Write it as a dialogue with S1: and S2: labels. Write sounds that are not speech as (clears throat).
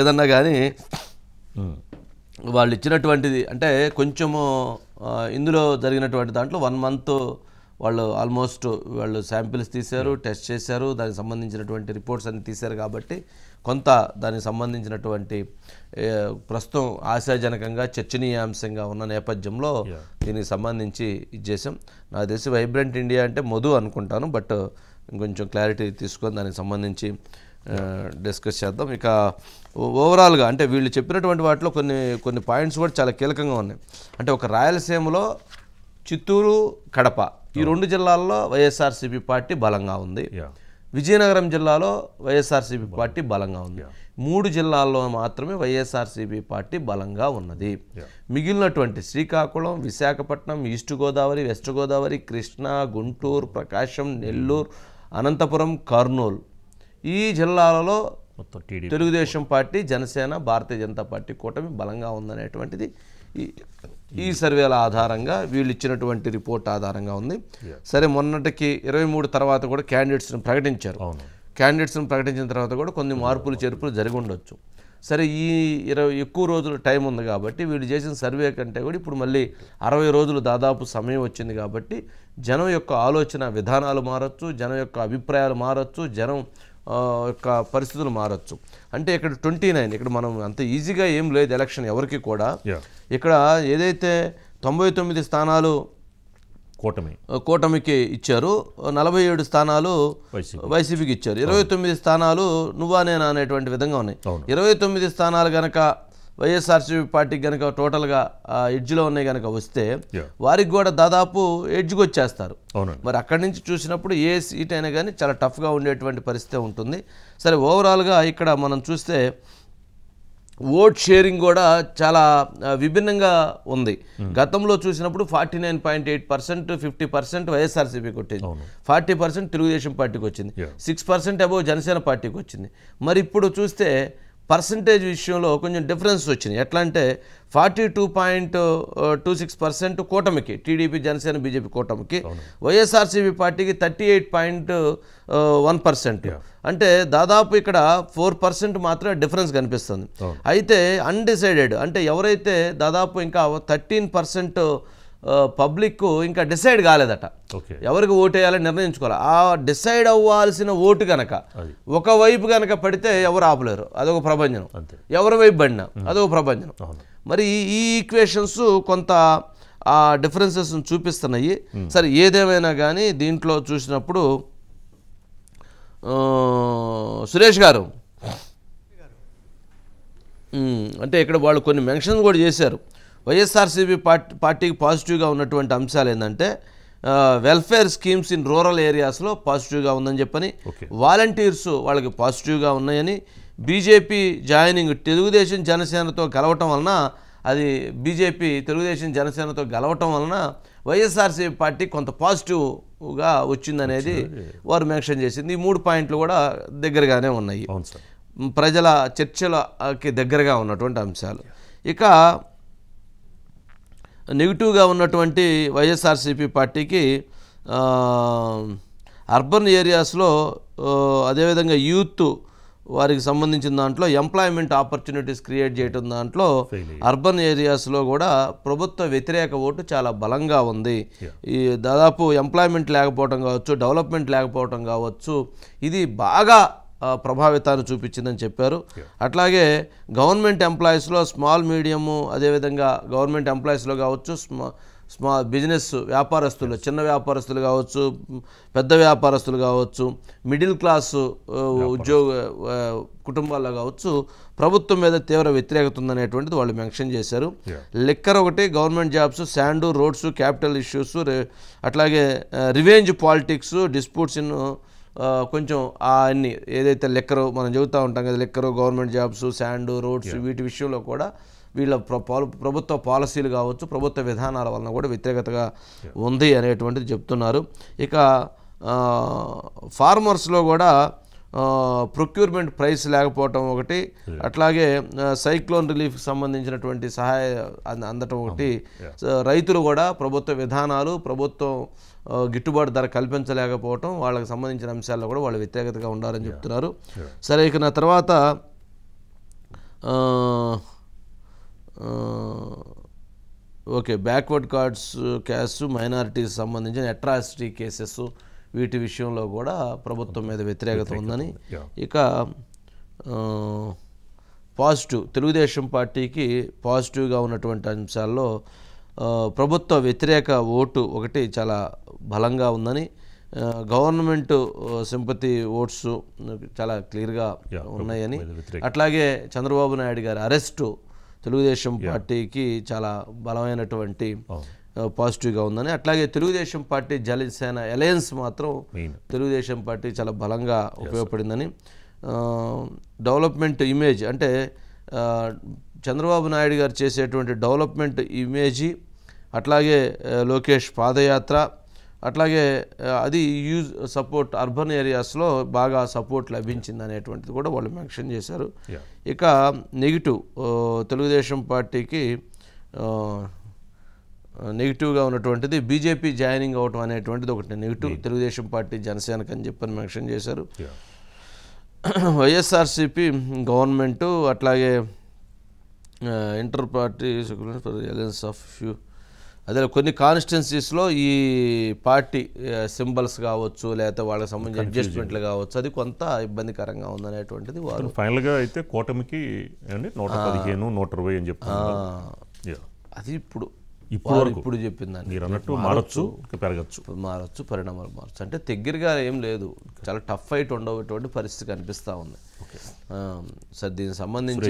S1: ఏదన్నా కానీ వాళ్ళు ఇచ్చినటువంటిది అంటే కొంచెము ఇందులో జరిగినటువంటి దాంట్లో వన్ మంత్ వాళ్ళు ఆల్మోస్ట్ వాళ్ళు శాంపిల్స్ తీశారు టెస్ట్ చేశారు దానికి సంబంధించినటువంటి రిపోర్ట్స్ అన్ని తీశారు కాబట్టి కొంత దానికి సంబంధించినటువంటి ప్రస్తుతం ఆశాజనకంగా చర్చనీయాంశంగా ఉన్న నేపథ్యంలో దీనికి సంబంధించి ఇచ్చేసాం నా దేశం వైబ్రెంట్ ఇండియా అంటే మధు అనుకుంటాను బట్ ఇంకొంచెం క్లారిటీ తీసుకొని దానికి సంబంధించి డిస్కస్ చేద్దాం ఇక ఓవరాల్గా అంటే వీళ్ళు చెప్పినటువంటి వాటిలో కొన్ని కొన్ని పాయింట్స్ కూడా చాలా కీలకంగా ఉన్నాయి అంటే ఒక రాయలసీమలో చిత్తూరు కడప ఈ రెండు జిల్లాల్లో వైఎస్ఆర్సీపీ పార్టీ బలంగా ఉంది విజయనగరం జిల్లాలో వైఎస్ఆర్సీపీ పార్టీ బలంగా ఉంది మూడు జిల్లాల్లో మాత్రమే వైఎస్ఆర్సీపీ పార్టీ బలంగా ఉన్నది మిగిలినటువంటి శ్రీకాకుళం విశాఖపట్నం ఈస్ట్ గోదావరి వెస్ట్ గోదావరి కృష్ణా గుంటూరు ప్రకాశం నెల్లూరు అనంతపురం కర్నూలు ఈ జిల్లాలలో మొత్తం తెలుగుదేశం పార్టీ జనసేన భారతీయ జనతా పార్టీ కూటమి బలంగా ఉందనేటువంటిది ఈ సర్వేల ఆధారంగా వీళ్ళు ఇచ్చినటువంటి రిపోర్ట్ ఆధారంగా ఉంది సరే మొన్నటికి ఇరవై మూడు తర్వాత కూడా క్యాండిడేట్స్ని ప్రకటించారు క్యాండిడేట్స్ని ప్రకటించిన తర్వాత కూడా కొన్ని మార్పులు చేర్పులు జరిగి ఉండొచ్చు సరే ఈ ఇరవై ఎక్కువ రోజులు టైం ఉంది కాబట్టి వీళ్ళు చేసిన సర్వే కంటే కూడా ఇప్పుడు మళ్ళీ అరవై రోజులు దాదాపు సమయం వచ్చింది కాబట్టి జనం యొక్క ఆలోచన విధానాలు మారచ్చు జనం యొక్క అభిప్రాయాలు మారచ్చు జనం యొక్క పరిస్థితులు మారచ్చు అంటే ఇక్కడ ట్వంటీ నైన్ ఇక్కడ మనం అంత ఈజీగా ఏం లేదు ఎలక్షన్ ఎవరికి కూడా ఇక్కడ ఏదైతే తొంభై తొమ్మిది స్థానాలు కూటమి కూటమికి ఇచ్చారు నలభై ఏడు స్థానాలు వైసీపీకి ఇచ్చారు ఇరవై తొమ్మిది స్థానాలు నువ్వా నేనా అనేటువంటి విధంగా ఉన్నాయి ఇరవై తొమ్మిది స్థానాలు కనుక వైఎస్ఆర్సీపీ పార్టీకి కనుక టోటల్గా ఎడ్జ్లో ఉన్నాయి కనుక వస్తే వారికి కూడా దాదాపు ఎడ్జ్కి వచ్చేస్తారు మరి అక్కడి నుంచి చూసినప్పుడు ఏ సీట్ అయినా కానీ చాలా టఫ్గా ఉండేటువంటి పరిస్థితి ఉంటుంది సరే ఓవరాల్గా ఇక్కడ మనం చూస్తే ఓట్ షేరింగ్ కూడా చాలా విభిన్నంగా ఉంది hmm. గతంలో చూసినప్పుడు forty nine point eight percent fifty percent వైఎస్ఆర్సీపీకి వచ్చింది ఫార్టీ పర్సెంట్ తెలుగుదేశం పార్టీకి వచ్చింది సిక్స్ పర్సెంట్ అబౌవ్ జనసేన పార్టీకి వచ్చింది మరి ఇప్పుడు చూస్తే పర్సంటేజ్ విషయంలో కొంచెం డిఫరెన్స్ వచ్చినాయి ఎట్లా అంటే forty two point two six percent కూటమికి టీడీపీ జనసేన బీజేపీ కూటమికి వైఎస్ఆర్సీపీ పార్టీకి thirty eight point one percent అంటే దాదాపు ఇక్కడ ఫోర్ పర్సెంట్ మాత్రమే డిఫరెన్స్ కనిపిస్తుంది అయితే అన్డిసైడెడ్ అంటే ఎవరైతే దాదాపు ఇంకా థర్టీన్ పర్సెంట్ పబ్లిక్ ఇంకా డిసైడ్ కాలేదట ఎవరికి ఓటు వేయాలని నిర్ణయించుకోవాలి ఆ డిసైడ్ అవ్వాల్సిన ఓటు కనుక ఒకవైపు కనుక పడితే ఎవరు ఆపలేరు అదొక ప్రపంచం ఎవరి వైపు పడినా అదొక ప్రపంచం మరి ఈ ఈక్వేషన్స్ కొంత ఆ డిఫరెన్సెస్ చూపిస్తున్నాయి సరే ఏదేమైనా కానీ దీంట్లో చూసినప్పుడు సురేష్ గారు అంటే ఇక్కడ వాళ్ళు కొన్ని మెన్షన్స్ కూడా చేశారు వైఎస్ఆర్సీపీ పార్టీ పార్టీకి పాజిటివ్గా ఉన్నటువంటి అంశాలు ఏంటంటే వెల్ఫేర్ స్కీమ్స్ ఇన్ రూరల్ ఏరియాస్లో పాజిటివ్గా ఉందని చెప్పని వాలంటీర్స్ వాళ్ళకి పాజిటివ్గా ఉన్నాయని బీజేపీ జాయినింగ్ తెలుగుదేశం జనసేనతో కలవటం వలన అది బీజేపీ తెలుగుదేశం జనసేనతో గెలవటం వలన వైఎస్ఆర్సీపీ పార్టీ కొంత పాజిటివ్గా వచ్చిందనేది వారు మెన్షన్ చేసింది ఈ మూడు పాయింట్లు కూడా దగ్గరగానే ఉన్నాయి ప్రజల చర్చలకి దగ్గరగా ఉన్నటువంటి అంశాలు ఇక నెగిటివ్గా ఉన్నటువంటి వైఎస్ఆర్సీపీ పార్టీకి అర్బన్ ఏరియాస్లో అదేవిధంగా యూత్ వారికి సంబంధించిన దాంట్లో ఎంప్లాయ్మెంట్ ఆపర్చునిటీస్ క్రియేట్ చేయడం దాంట్లో అర్బన్ ఏరియాస్లో కూడా ప్రభుత్వ వ్యతిరేక ఓటు చాలా బలంగా ఉంది ఈ దాదాపు ఎంప్లాయ్మెంట్ లేకపోవటం కావచ్చు డెవలప్మెంట్ లేకపోవటం కావచ్చు ఇది బాగా ప్రభావితాన్ని చూపించిందని చెప్పారు అట్లాగే గవర్నమెంట్ ఎంప్లాయీస్లో స్మాల్ మీడియము అదేవిధంగా గవర్నమెంట్ ఎంప్లాయీస్లో కావచ్చు స్మా స్మా బిజినెస్ వ్యాపారస్తులు చిన్న వ్యాపారస్తులు కావచ్చు పెద్ద వ్యాపారస్తులు కావచ్చు మిడిల్ క్లాసు ఉద్యోగ కుటుంబాల్లో కావచ్చు ప్రభుత్వం మీద తీవ్ర వ్యతిరేకత ఉందనేటువంటిది వాళ్ళు మెన్షన్ చేశారు లిక్కర్ ఒకటి government jobs sand roads capital issues అట్లాగే రివెంజ్ పాలిటిక్స్ డిస్ప్యూట్స్ ఇన్ కొంచెం అన్ని ఏదైతే లెక్కరో మనం చెబుతూ ఉంటాం కదా లెక్కరో గవర్నమెంట్ జాబ్స్ శాండ్ రోడ్స్ వీటి విషయంలో కూడా వీళ్ళ ప్రభుత్వ పాలసీలు కావచ్చు ప్రభుత్వ విధానాల వలన కూడా వ్యతిరేకతగా ఉంది అనేటువంటిది చెప్తున్నారు ఇక ఫార్మర్స్లో కూడా ప్రొక్యూర్మెంట్ ప్రైస్ లేకపోవటం ఒకటి అట్లాగే సైక్లోన్ రిలీఫ్కి సంబంధించినటువంటి సహాయ అందటం ఒకటి రైతులు కూడా ప్రభుత్వ విధానాలు ప్రభుత్వం గిట్టుబాటు ధర కల్పించలేకపోవటం వాళ్ళకి సంబంధించిన అంశాల్లో కూడా వాళ్ళు వ్యతిరేకతగా ఉండాలని చెప్తున్నారు సరే ఇక నా తర్వాత okay backward castes caste minorities సంబంధించిన అట్రాసిటీ కేసెస్ వీటి విషయంలో కూడా ప్రభుత్వం మీద వ్యతిరేకత ఉందని ఇక పాజిటివ్ తెలుగుదేశం పార్టీకి పాజిటివ్గా ఉన్నటువంటి అంశాల్లో ప్రభుత్వ వ్యతిరేక ఓటు ఒకటి చాలా బలంగా ఉందని గవర్నమెంట్ సింపతి ఓట్స్ చాలా క్లియర్గా ఉన్నాయని అట్లాగే చంద్రబాబు నాయుడు గారి అరెస్టు తెలుగుదేశం పార్టీకి చాలా బలమైనటువంటి oh. పాజిటివ్గా ఉందని అట్లాగే తెలుగుదేశం పార్టీ జలసేన అలయన్స్ మాత్రం తెలుగుదేశం పార్టీ చాలా బలంగా ఉపయోగపడిందని డెవలప్మెంట్ ఇమేజ్ అంటే చంద్రబాబు నాయుడు గారు చేసేటువంటి డెవలప్మెంట్ ఇమేజీ అట్లాగే లోకేష్ పాదయాత్ర అట్లాగే అది యూజ్ సపోర్ట్ అర్బన్ ఏరియాస్లో బాగా సపోర్ట్ లభించింది అనేటువంటిది కూడా వాళ్ళు మెన్షన్ చేశారు ఇక నెగిటివ్ తెలుగుదేశం పార్టీకి నెగిటివ్గా ఉన్నటువంటిది బీజేపీ జాయినింగ్ అవటం అనేటువంటిది ఒకటి నెగిటివ్ hmm. తెలుగుదేశం పార్టీ జనసేనకు అని చెప్పని మెన్షన్ చేశారు (clears throat) వైఎస్ఆర్సిపి గవర్నమెంటు అట్లాగే inter party alliances of few అదే కొన్ని కాన్స్టిట్యున్సీస్లో ఈ పార్టీ సింబల్స్ కావచ్చు లేకపోతే వాళ్ళకి సంబంధించిన అడ్జస్ట్మెంట్లు కావచ్చు అది కొంత ఇబ్బందికరంగా ఉందనేటువంటిది వారు ఫైనల్గా అయితే కూటమికి నూట పదిహేను నూట ఇరవై అని చెప్పి అది ఇప్పుడు ఇప్పుడు ఇప్పుడు చెప్పిందని మీరు అన్నట్టు మారచ్చు పెరగచ్చు మారచ్చు పరిణామాలు మారచ్చు అంటే దగ్గరగా ఏం లేదు చాలా టఫ్ ఫైట్ ఉండేటువంటి పరిస్థితి కనిపిస్తూ ఉంది సార్ దీనికి సంబంధించి